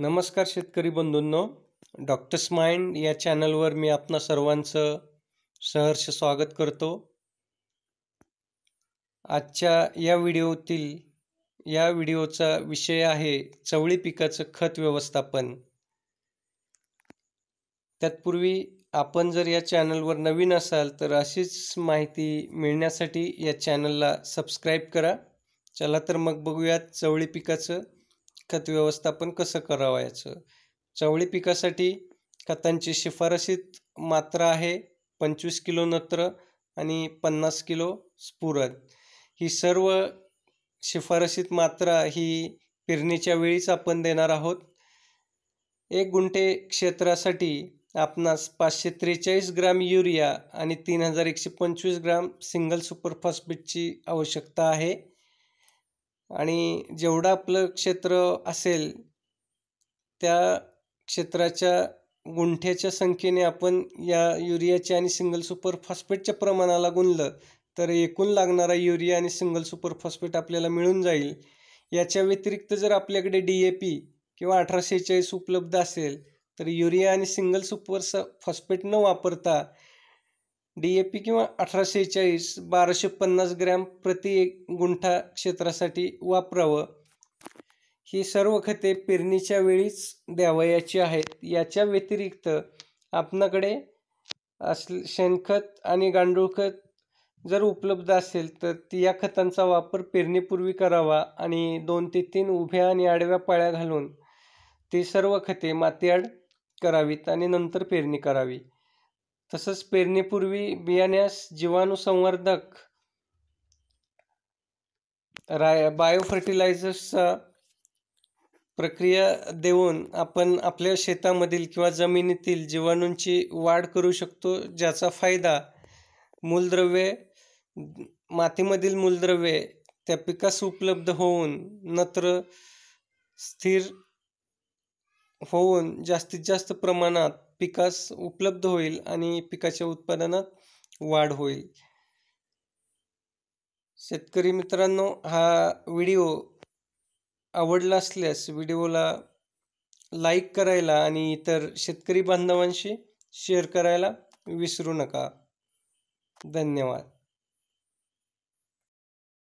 नमस्कार शेतकरी बंधूंनो doctors mind या चॅनलवर मी आपणा सर्वांचं सहर्ष स्वागत करतो आजच्या या व्हिडिओतील या व्हिडिओचा विषय आहे चवळी पिकाचं खत व्यवस्थापन तत्पूर्वी आपण जर या चॅनलवर नवीन असाल तर अशीच माहिती मिळण्यासाठी या चॅनलला सबस्क्राईब करा चला तर मग बघूयात चवळी पिकाचं खत व्यवस्थापन कसं करावायचं चवळी पिकासाठी खतांची शिफारशीत मात्रा आहे पंचवीस किलो नत्र आणि पन्नास किलो स्फुरद ही सर्व शिफारशीत मात्रा ही पेरणीच्या वेळीच आपण देणार आहोत एक गुंठे क्षेत्रासाठी आपणास पाचशे त्रेचाळीस ग्राम युरिया आणि तीन हजार एकशे पंचवीस ग्राम सिंगल सुपरफॉस्फेटची आवश्यकता आहे आणि जेवढं आपलं क्षेत्र असेल त्या क्षेत्राच्या गुंठ्याच्या संख्येने आपण या युरियाचे आणि सिंगल सुपर फॉस्फेटच्या प्रमाणाला गुणलं तर एकूण लागणारा युरिया आणि सिंगल सुपर फॉस्फेट आपल्याला मिळून जाईल याच्या व्यतिरिक्त जर आपल्याकडे डी ए पी किंवा अठराशेचाळीस उपलब्ध असेल तर युरिया आणि सिंगल सुपर स फॉस्फेट न वापरता डी ए पी किंवा अठराशे चाळीस बाराशे पन्नास ग्रॅम प्रति एक गुंठा क्षेत्रासाठी वापरावं ही सर्व खते पेरणीच्या वेळीच द्यावयाची आहेत याच्या व्यतिरिक्त आपणाकडे अस शेणखत आणि गांडूळखत जर उपलब्ध असेल तर या खतांचा वापर पेरणीपूर्वी करावा आणि दोन ते तीन उभ्या आणि आडव्या पाळ्या घालून ती सर्व खते मातीआड करावीत आणि नंतर पेरणी करावी तसंच पेरणीपूर्वी बियाण्यास जीवाणू संवर्धक राय बायोफर्टिलायझर्सचा प्रक्रिया देऊन आपण आपल्या शेतामधील किंवा जमिनीतील जीवाणूंची वाढ करू शकतो ज्याचा फायदा मूलद्रव्ये मातीमधील मूलद्रव्ये त्या पिकास उपलब्ध होऊन नत्र स्थिर होऊन जास्तीत जास्त प्रमाणात पिकास उपलब्ध होईल आणि पिकाच्या उत्पादनात वाढ होईल शेतकरी मित्रांनो हा व्हिडिओ आवडला असल्यास व्हिडिओला लाईक करायला आणि इतर शेतकरी बांधवांशी शेअर करायला विसरू नका धन्यवाद